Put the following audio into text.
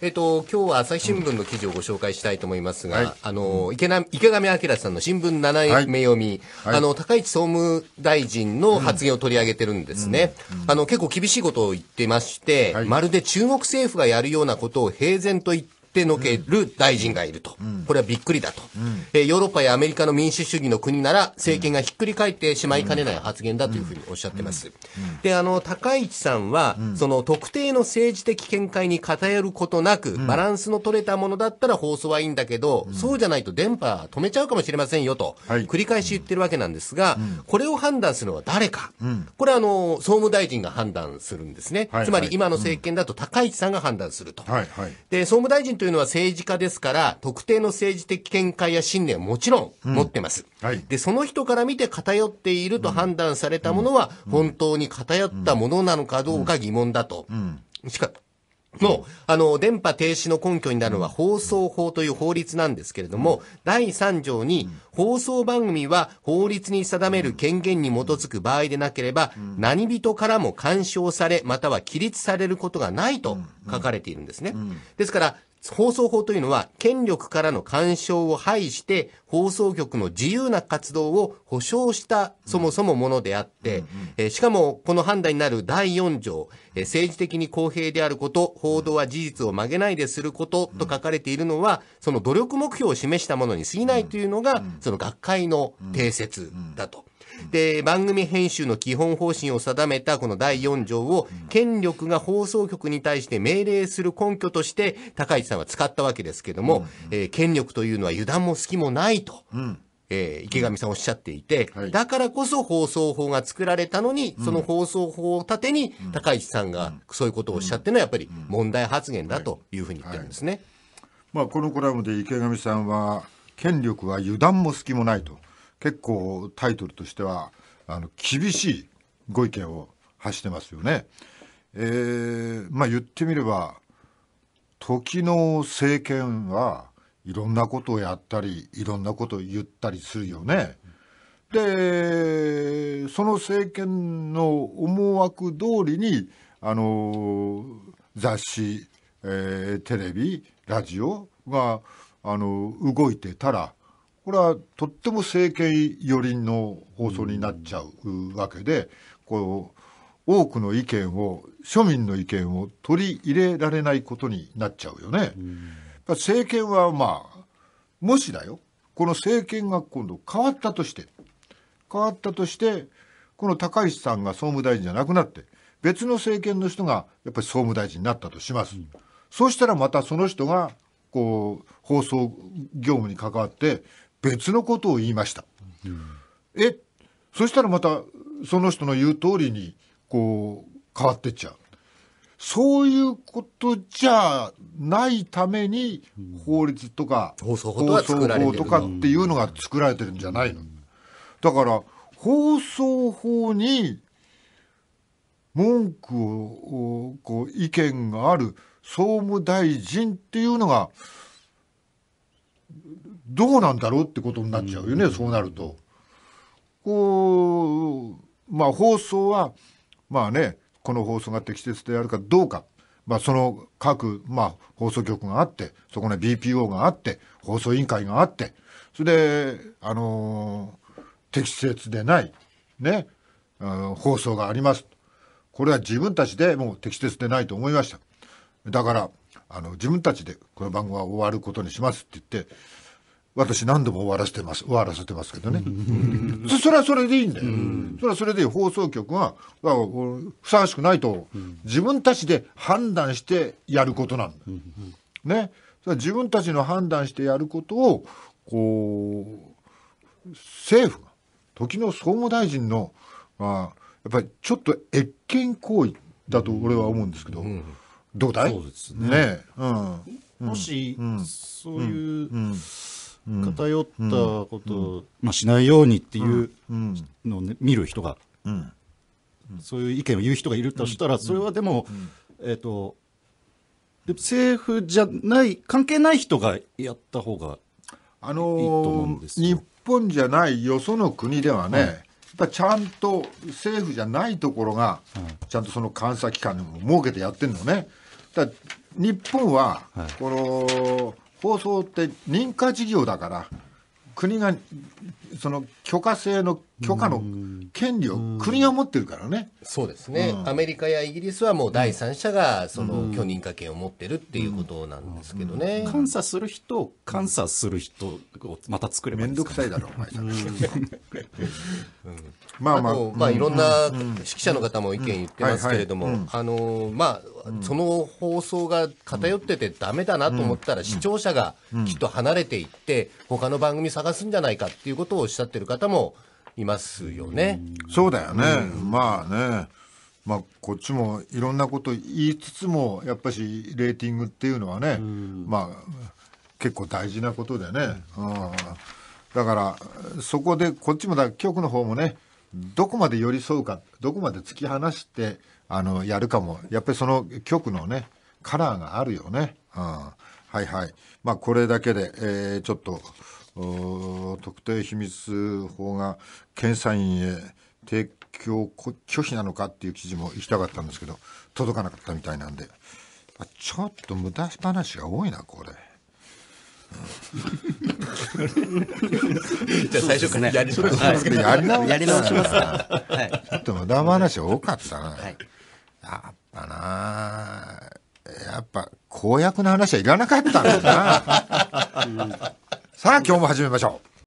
えっ、と、今日は朝日新聞の記事をご紹介したいと思いますが、はい、あの、池上彰さんの新聞7目読み、はい、あの、高市総務大臣の発言を取り上げてるんですね。あの、結構厳しいことを言ってまして、まるで中国政府がやるようなことを平然と言って、ってのける大臣がいると。これはびっくりだと、えヨーロッパやアメリカの民主主義の国なら政権がひっくり返ってしまいかねない発言だというふうにおっしゃってます。で、あの、高市さんは、その特定の政治的見解に偏ることなく、バランスの取れたものだったら放送はいいんだけど、そうじゃないと電波止めちゃうかもしれませんよと、繰り返し言ってるわけなんですが、これを判断するのは誰か。これはあの、総務大臣が判断するんですね。つまり今の政権だと高市さんが判断すると。で、総務大臣とというのは政治家ですから、特定の政治的見解や信念はもちろん持ってます。うん、はい、で、その人から見て偏っていると判断されたものは、本当に偏ったものなのかどうか疑問だと。うしかの、あの、電波停止の根拠になるのは放送法という法律なんですけれども、第3条に、放送番組は法律に定める権限に基づく場合でなければ、何人からも干渉され、または規律されることがないと書かれているんですね。ですから、放送法というのは、権力からの干渉を排して、放送局の自由な活動を保障した、そもそもものであって、えしかも、この判断になる第4条、え政治的に公平であること、報道は事実を曲げないですることと書かれているのは、その努力目標を示したものに過ぎないというのが、その学会の定説だと。で、番組編集の基本方針を定めたこの第4条を、権力が放送局に対して命令する根拠として、高市さんは使ったわけですけども、えー、権力というのは油断も隙もないと。えー、池上さんおっしゃっていて、はい、だからこそ放送法が作られたのに、うん、その放送法を盾に、高市さんがそういうことをおっしゃってのは、やっぱり問題発言だというふうに言ってるんですね。はいはい、まあ、このコラムで池上さんは、権力は油断も隙もないと。結構タイトルとしてはあの厳しいご意見を発してますよね。えー、まあ言ってみれば時の政権はいろんなことをやったりいろんなことを言ったりするよね。でその政権の思惑通りにあの雑誌、えー、テレビラジオがあの動いてたらこれはとっても政権寄りの放送になっちゃうわけで、こう、多くの意見を、庶民の意見を取り入れられないことになっちゃうよね。政権はまあ、もしだよ、この政権が今度変わったとして、変わったとして、この高市さんが総務大臣じゃなくなって、別の政権の人がやっぱり総務大臣になったとします。うん、そうしたらまたその人がこう放送業務に関わって別のことを言いました。うん、えそしたらまたその人の言う通りにこう変わってっちゃう。そういうことじゃないために法律とか放送法とかっていうのが作られてるんじゃないの。だから放送法に文句をこう意見がある総務大臣っていうのがどうなんだろうってことになっちゃうよね、うん、そうなると。こう、まあ放送は、まあね、この放送が適切であるかどうか、まあその各、まあ放送局があって、そこに BPO があって、放送委員会があって、それで、あのー、適切でない、ね、放送があります。これは自分たちでもう適切でないと思いました。だから、あの自分たちでこの番組は終わることにしますって言って、私何度も終わらせてます、終わらせてますけどね。そそれはそれでいいんだよ。それはそれで放送局は、ふさわしくないと、自分たちで判断してやることなんだよ。ね。それは自分たちの判断してやることを、こう、政府が、時の総務大臣の、あ、やっぱりちょっと越権行為だと俺は思うんですけど、うんうんどうだいそうですねね、うん、もし、うん、そういう、偏ったことを、まあ、しないようにっていうのを、ね、見る人が、そういう意見を言う人がいるとしたら、それはでも、えっ、ー、と政府じゃない関係ない人がやった方がいいと思うんですよ、あのー、日本じゃないよその国ではね、ちゃんと政府じゃないところが、ちゃんとその監査機関を設けてやってるのね。だ日本は、この放送って認可事業だから、国がその許可制の許可の権利を国が持ってるからね。そうですね、アメリカやイギリスはもう第三者がその許認可権を持ってるっていうことなんですけどね。監査する人、監査する人をまた作ればいいんくさいだろ、お前さ。まあまあ、まあいろんな指揮者の方も意見言ってますけれども、あのまあその放送が偏っててだめだなと思ったら視聴者がきっと離れていって他の番組探すんじゃないかっていうことをおっしゃってる方もいますよね。そうだよね、うん、まあねまあ、こっちもいろんなこと言いつつもやっぱしレーティングっていうのはね、うん、まあ、結構大事なことでね、うん、だからそこでこっちもだ局の方もねどこまで寄り添うかどこまで突き放してあのやるかもやっぱりその局のねカラーがあるよね。うん、はいはいまあ、これだけで、えー、ちょっと特定秘密法が検査院へ提供拒否なのかっていう記事も行きたかったんですけど届かなかったみたいなんでちょっと無駄話が多いなこれ。じゃあ最初からやり直しますか。やり直しますか。ちょっと無駄話多かったな。はい、やっぱな、やっぱ公約の話はいらなかったんだな。うんさあ、今日も始めましょう。